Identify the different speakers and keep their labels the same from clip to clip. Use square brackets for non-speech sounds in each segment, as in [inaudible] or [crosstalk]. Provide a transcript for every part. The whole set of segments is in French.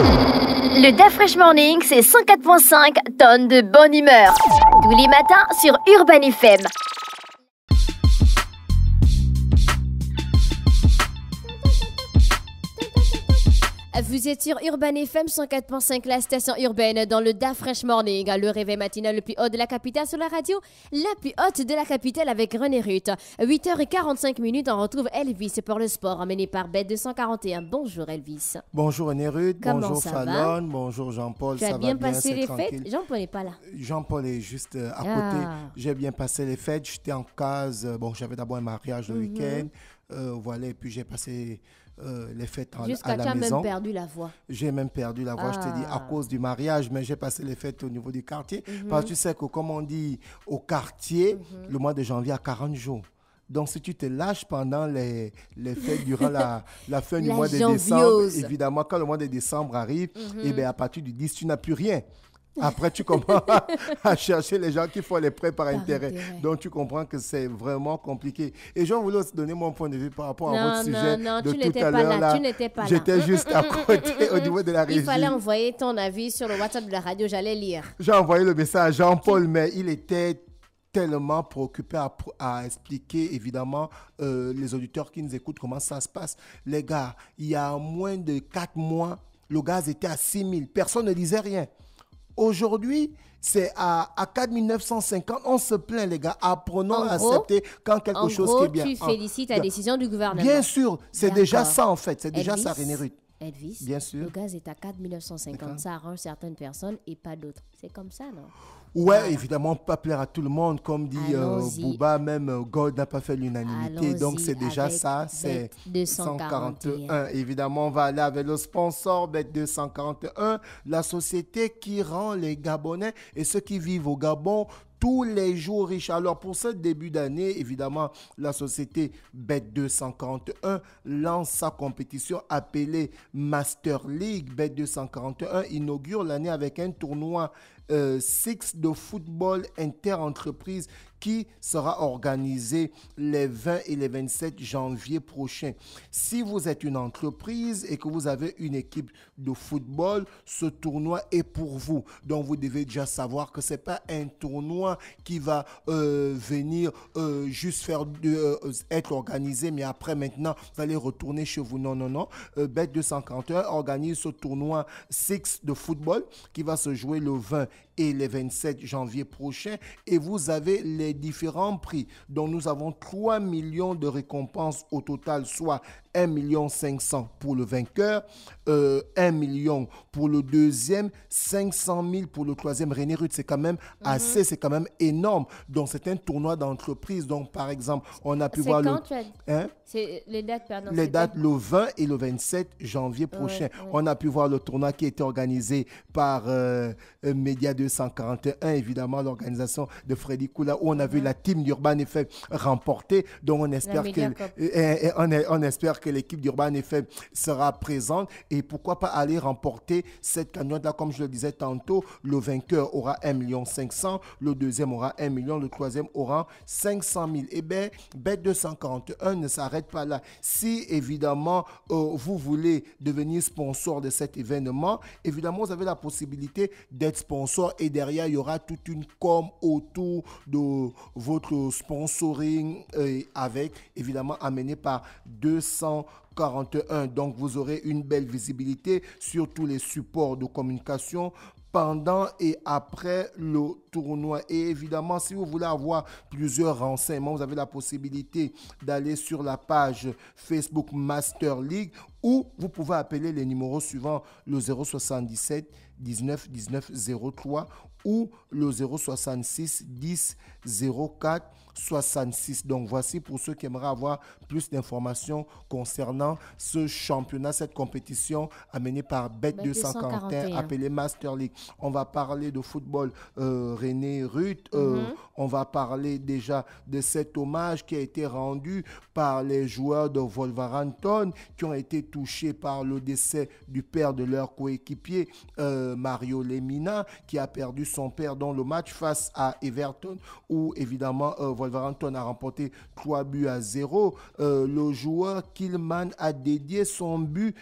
Speaker 1: Le DAF Morning, c'est 104.5 tonnes de bonne humeur. Tous les matins sur Urban FM. Vous êtes sur Urban FM 104.5, la station urbaine, dans le Da Fresh Morning, le réveil matinal le plus haut de la capitale sur la radio, la plus haute de la capitale avec René Ruth. 8h45 minutes, on retrouve Elvis pour le sport, emmené par Bête 241. Bonjour Elvis. Bonjour René Ruth, bonjour Fallon, bonjour Jean-Paul. Tu bien, passé les fêtes Jean-Paul n'est pas là. Jean-Paul est juste euh, à côté. Ah. J'ai bien passé les fêtes, j'étais en case. Bon, j'avais d'abord un mariage le mhm. week-end. Euh, voilà, puis j'ai passé Jusqu'à euh, les fêtes en, même perdu la voix. J'ai même perdu la voix, je te dis, à ah. cause du mariage, mais j'ai passé les fêtes au niveau du quartier. Mhm. Parce que tu sais que, comme on dit, au quartier, mhm. le mois de janvier a 40 jours. Donc, si tu te lâches pendant les, les fêtes, durant la, [laughs] fin du mois de décembre, évidemment, quand le mois de décembre arrive, mhm. et eh bien, à partir du 10, tu n'as plus rien. Après, tu comprends [laughs] à chercher les gens qui font les prêts par, intérêt. Donc, tu comprends que c'est vraiment compliqué. Et je voulais aussi donner mon point de vue par rapport à votre sujet non, de tout à l'heure. Tu n'étais pas là. J'étais juste à [laughs] côté au niveau de la régie. Il fallait envoyer ton avis sur le WhatsApp de la radio. J'allais lire. J'ai envoyé le message à Jean-Paul, mais il était tellement préoccupé à, expliquer, évidemment, euh, les auditeurs qui nous écoutent comment ça se passe. Les gars, il y a moins de 4 mois, le gaz était à 6 000. Personne ne disait rien. Aujourd'hui, c'est à, 4 950, on se plaint, les gars. Apprenons à accepter quand quelque chose est bien. tu ah. félicites la décision du gouvernement. Bien sûr, c'est déjà ça, en fait. C'est déjà ça, René Ruth. Elvis, bien sûr. le gaz est à 4 950. Ça arrange certaines personnes et pas d'autres. C'est comme ça, non Ouais, évidemment, pas plaire à tout le monde. Comme dit euh, Bouba, même euh, God n'a pas fait l'unanimité. Donc, c'est déjà ça. C'est Bet241. Évidemment, on va aller avec le sponsor Bet 241, la société qui rend les Gabonais et ceux qui vivent au Gabon tous les jours riches. Alors pour ce début d'année, évidemment, la société Bet241 lance sa compétition appelée Master League. Bet241 inaugure l'année avec un tournoi euh, Six de football inter-entreprise qui sera organisé les 20 et les 27 janvier prochains. Si vous êtes une entreprise et que vous avez une équipe de football, ce tournoi est pour vous. Donc vous devez déjà savoir que ce n'est pas un tournoi qui va euh, venir euh, juste faire euh, être organisé, mais après maintenant, vous allez retourner chez vous. Non, non, non. Bet 251 organise ce tournoi 6 de football qui va se jouer le 20 et le 27 janvier prochain. Et vous avez les différents prix, dont nous avons 3 millions de récompenses au total, soit 1 million 500 pour le vainqueur, 1 euh, million pour le deuxième, 500 000 pour le troisième. René Ruth, c'est quand même mhm. assez, c'est quand même énorme donc C'est un tournoi d'entreprise. Donc, par exemple, on a pu voir le... Hein? les dates, pardon. Les dates le 20 et le 27 janvier prochain. On a pu voir le tournoi qui a été organisé par euh, euh Média 241, évidemment, l'organisation de Freddy Koula, où on a vu mhm. la team d'Urban Effect remporter. Donc, on espère que... on espère que l'équipe d'Urban FM sera présente et pourquoi pas aller remporter cette cagnotte-là, comme je le disais tantôt. Le vainqueur aura 1 500 le deuxième aura 1 million, le troisième aura 500 000. Eh et bien, bête 241 ne s'arrête pas là. Si évidemment euh, vous voulez devenir sponsor de cet événement, évidemment vous avez la possibilité d'être sponsor et derrière il y aura toute une com autour de votre sponsoring euh, avec évidemment amené par 200 donc vous aurez une belle visibilité sur tous les supports de communication pendant et après le tournoi. Et évidemment, si vous voulez avoir plusieurs renseignements, vous avez la possibilité d'aller sur la page Facebook Master League ou vous pouvez appeler les numéros suivants le 077 19 19 03 ou le 066 10 04 66. Donc voici pour ceux qui aimeraient avoir plus d'informations concernant ce championnat, cette compétition amenée par ben, Bet241, appelée Master League. On va parler de football euh, Ruth. Euh, mhm. On va parler déjà de cet hommage qui a été rendu par les joueurs de Wolverhampton qui ont été touchés par le décès du père de leur coéquipier, euh, Mario Lemina, qui a perdu son père dans le match face à Everton, où évidemment euh, Wolverhampton a remporté 3 buts à 0. le joueur Killman a dédié son but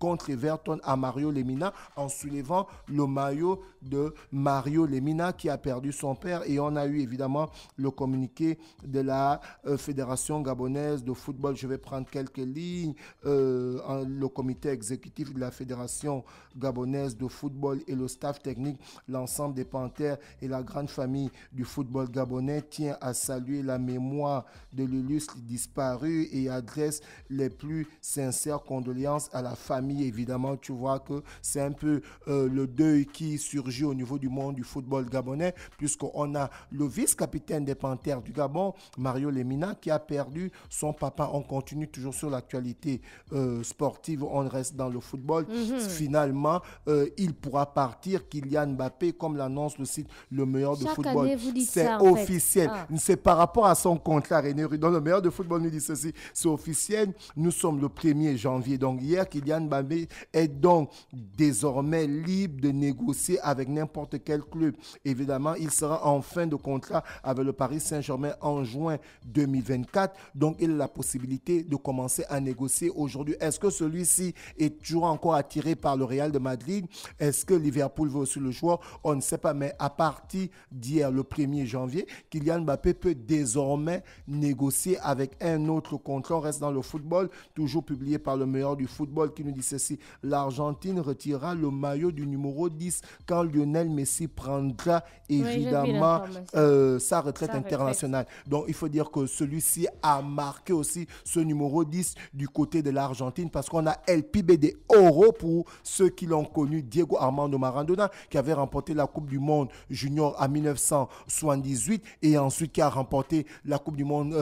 Speaker 1: contre Everton à Mario Lemina en soulevant le maillot de Mario Lemina qui a perdu son père. Et on a eu évidemment le communiqué de la euh, Fédération gabonaise de football. Je vais prendre quelques lignes. Euh, le comité exécutif de la Fédération gabonaise de football et le staff technique, l'ensemble des Panthères et la grande famille du football gabonais tient à saluer la mémoire de l'illustre disparu et adresse les plus sincères condoléances à la famille. Évidemment, tu vois que c'est un peu euh, le deuil qui surgit au niveau du monde du football gabonais, puisqu'on a le vice-capitaine des Panthères du Gabon, Mario Lemina, qui a perdu son papa. On continue toujours sur l'actualité euh, sportive, on reste dans le football. Mhm. Finalement, euh, il pourra partir, Kylian Mbappé, comme l'annonce le site Le Meilleur de Football. C'est officiel. Ah. C'est par rapport à son contrat, René Dans Le Meilleur de Football, nous dit ceci, c'est officiel. Nous sommes le 1er janvier. Donc hier, Kylian Mbappé est donc désormais libre de négocier avec n'importe quel club. Évidemment, il sera en fin de contrat avec le Paris Saint-Germain en juin 2024. Donc, il a la possibilité de commencer à négocier aujourd'hui. Est-ce que celui-ci est toujours encore attiré par le Real de Madrid Est-ce que Liverpool veut aussi le joueur On ne sait pas, mais à partir d'hier, le 1er janvier, Kylian Mbappé peut désormais négocier avec un autre contrat. On reste dans le football, toujours publié par le meilleur du football qui nous dit ceci. L'Argentine retirera le maillot du numéro 10 quand Lionel Messi prendra évidemment euh, sa retraite internationale. Donc il faut dire que celui-ci a marqué aussi ce numéro 10 du côté de l'Argentine parce qu'on a LPBD Pibe pour ceux qui l'ont connu, Diego Armando Maradona qui avait remporté la Coupe du Monde junior en 1978 et ensuite qui a remporté la Coupe du Monde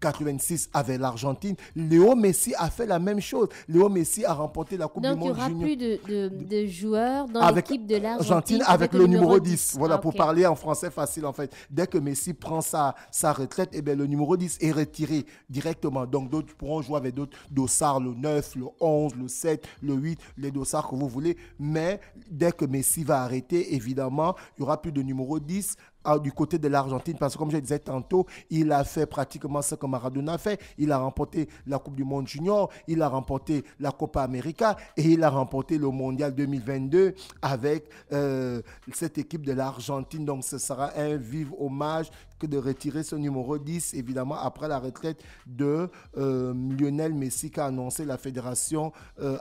Speaker 1: 86 euh, avec l'Argentine. Léo Messi a fait la même chose. Léo Messi a remporté la Coupe du Monde junior. Donc il n'y aura plus de joueurs dans l'équipe de l'Argentine. Argentine avec, le numéro 10. Voilà, ah, pour parler en français facile, en fait. Dès que Messi prend sa, sa retraite, eh bien, le numéro 10 est retiré directement. Donc, d'autres pourront jouer avec d'autres dossards, le 9, le 11, le 7, le 8, les dossards que vous voulez. Mais dès que Messi va arrêter, évidemment, il n'y aura plus de numéro 10 ah, du côté de l'Argentine parce que comme je disais tantôt, il a fait pratiquement ce que Maradona a fait. Il a remporté la Coupe du Monde junior, il a remporté la Copa América et il a remporté le Mondial 2022 avec euh, cette équipe de l'Argentine. Donc ce sera un vif hommage que de retirer ce numéro 10, évidemment, après la retraite de euh, Lionel Messi qui a annoncé la fédération, euh,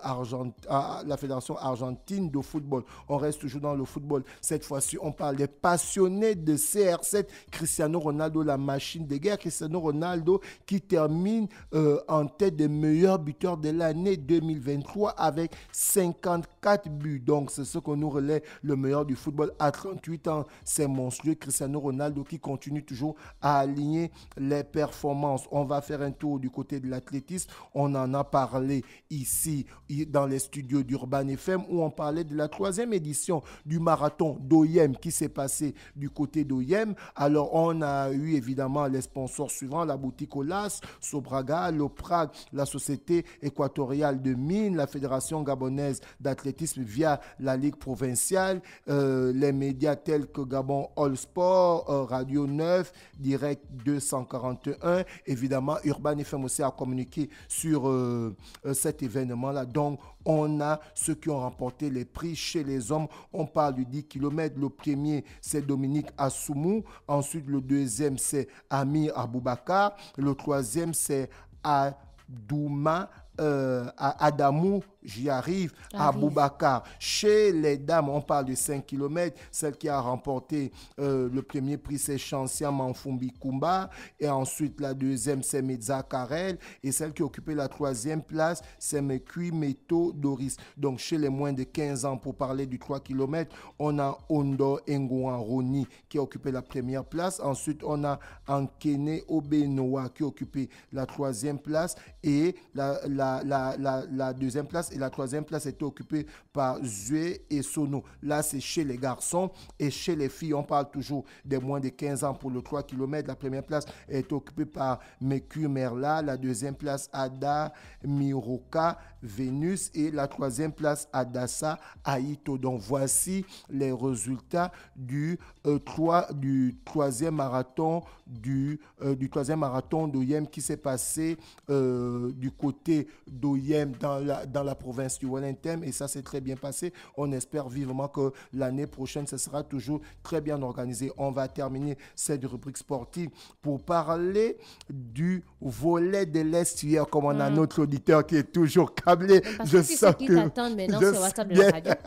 Speaker 1: ah, la fédération argentine de football. On reste toujours dans le football. Cette fois-ci, on parle des passionnés de CR7, Cristiano Ronaldo, la machine de guerre, Cristiano Ronaldo qui termine euh, en tête des meilleurs buteurs de l'année 2023 avec 54 buts. Donc c'est ce qu'on nous relaie le meilleur du football à 38 ans. C'est monstrueux, Cristiano Ronaldo qui continue toujours à aligner les performances. On va faire un tour du côté de l'athlétisme. On en a parlé ici dans les studios d'Urban FM où on parlait de la troisième édition du marathon d'OIM qui s'est passé du côté d'OIM. Alors, on a eu évidemment les sponsors suivants la boutique Olas, Sobraga, l'OPRAG, la Société équatoriale de mines, la Fédération gabonaise d'athlétisme via la Ligue provinciale, euh, les médias tels que Gabon All Sport, euh, Radio 9, Direct 241. Évidemment, Urban FM aussi a communiqué sur euh, cet événement-là. Donc, on a ceux qui ont remporté les prix chez les hommes. On parle du 10 km. Le premier, c'est Dominique Assoumou. Ensuite, le deuxième, c'est Amir Aboubakar. Le troisième, c'est Adouma euh, à Adamou, j'y arrive, à Boubacar. Chez les dames, on parle de 5 km, celle qui a remporté euh, le premier prix, c'est Chansia Manfumbi Kumba, et ensuite la deuxième, c'est Meza Karel, et celle qui occupait la troisième place, c'est Mekui Meto Doris. Donc chez les moins de 15 ans, pour parler du 3 km, on a Ondo Ngouan Roni qui a occupé la première place, ensuite on a Ankene Obenoa qui a occupé la troisième place, et la la, deuxième place et la troisième place est occupée par Zue et Sono. Là, c'est chez les garçons et chez les filles. On parle toujours des moins de 15 ans pour le 3 km. La première place est occupée par Meku Merla. La deuxième place, Ada Miroka Vénus. Et la troisième place, Adassa Aito. Donc, voici les résultats du, 3, euh, du troisième marathon du, euh, du troisième marathon de Yem qui s'est passé euh, du côté d'Oyem dans la, province du Wellington et ça s'est très bien passé. On espère vivement que l'année prochaine, ce sera toujours très bien organisé. On va terminer cette rubrique sportive pour parler du volet de l'Est hier, comme on a mm. notre auditeur qui est toujours câblé. je sens que... [laughs]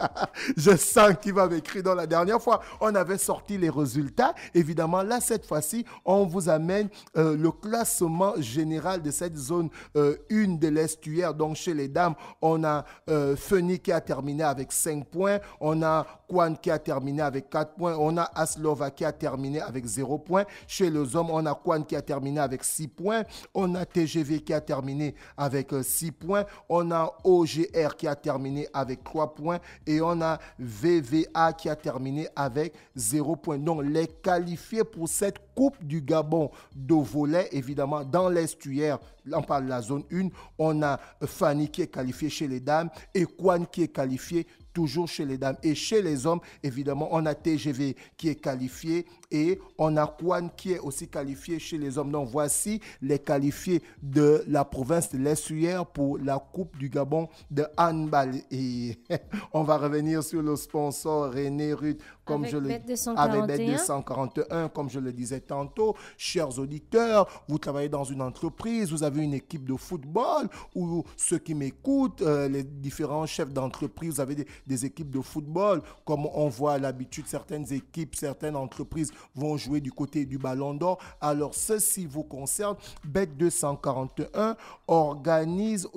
Speaker 1: je, sens qu'il va m'écrire dans la dernière fois. On avait sorti les résultats. Évidemment, là, cette fois-ci, on vous amène euh, le classement général de cette zone 1 euh, de l'Est donc chez les dames, on a euh, Feni qui a terminé avec 5 points, on a Kwan qui a terminé avec 4 points, on a Aslova qui a terminé avec 0 points. Chez les hommes, on a Kwan qui a terminé avec 6 points, on a TGV qui a terminé avec 6 euh, points, on a OGR qui a terminé avec 3 points et on a VVA qui a terminé avec 0 points. Donc les qualifiés pour cette Coupe du Gabon de volet, évidemment, dans l'estuaire, on parle de la zone 1, on a Fanny qui est qualifiée chez les dames, et Kwan qui est qualifiée toujours chez les dames. Et chez les hommes, évidemment, on a TGV qui est qualifié et on a Kwan qui est aussi qualifié chez les hommes. Donc voici les qualifiés de la province de l'Essuyer pour la Coupe du Gabon de handball. Et [laughs] on va revenir sur le sponsor René Ruth, comme avec je le avec 241, comme je le disais tantôt. Chers auditeurs, vous travaillez dans une entreprise, vous avez une équipe de football ou ceux qui m'écoutent, euh, les différents chefs d'entreprise, vous avez des des équipes de football, comme on voit à l'habitude, certaines équipes, certaines entreprises vont jouer du côté du ballon d'or. Alors ceci vous concerne, BEC 241 organise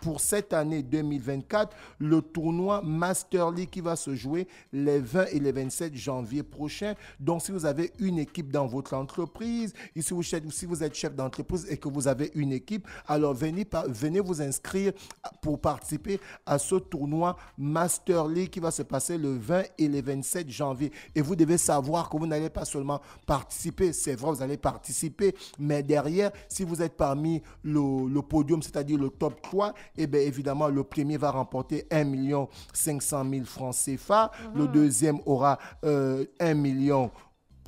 Speaker 1: pour cette année 2024 le tournoi Master League qui va se jouer les 20 et les 27 janvier prochains. Donc, si vous avez une équipe dans votre entreprise, si vous, êtes chef d'entreprise et que vous avez une équipe, alors venez, venez vous inscrire pour participer à ce tournoi Master League qui va se passer le 20 et les 27 janvier. Et vous devez savoir que vous n'allez pas seulement participer, c'est vrai, vous allez participer, mais derrière, si vous êtes parmi le, le podium, c'est-à-dire le top 3, et eh bien évidemment, le premier va remporter 1 500 000 francs CFA, mhm. le deuxième aura 1 euh, million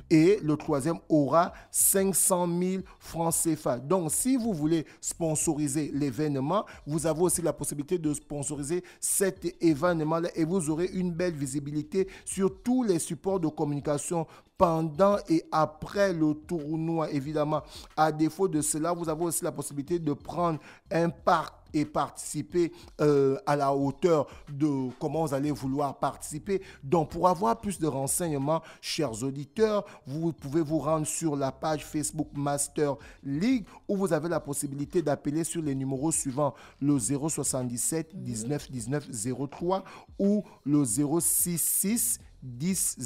Speaker 1: et le troisième aura 500 000 francs CFA. Donc, si vous voulez sponsoriser l'événement, vous avez aussi la possibilité de sponsoriser cet événement-là et vous aurez une belle visibilité sur tous les supports de communication pendant et après le tournoi, évidemment. À défaut de cela, vous avez aussi la possibilité de prendre un parc et participer euh, à la hauteur de comment vous allez vouloir participer. Donc, pour avoir plus de renseignements, chers auditeurs, vous pouvez vous rendre sur la page Facebook Master League où vous avez la possibilité d'appeler sur les numéros suivants le 077 19 19 03 ou le 066 10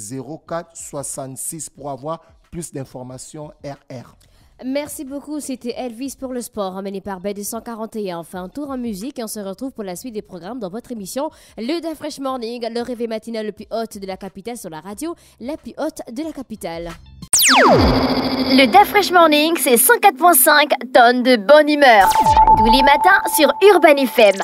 Speaker 1: 04 66 pour avoir plus d'informations RR. Merci beaucoup, c'était Elvis pour le sport, emmené par B241. Enfin, un tour en musique et on se retrouve pour la suite des programmes dans votre émission Le Da Fresh Morning, le réveil matinal le plus haute de la capitale sur la radio, la plus haute de la capitale. Le Da Fresh Morning, c'est 104.5 tonnes de bonne humeur. Tous les matins sur Urban FM.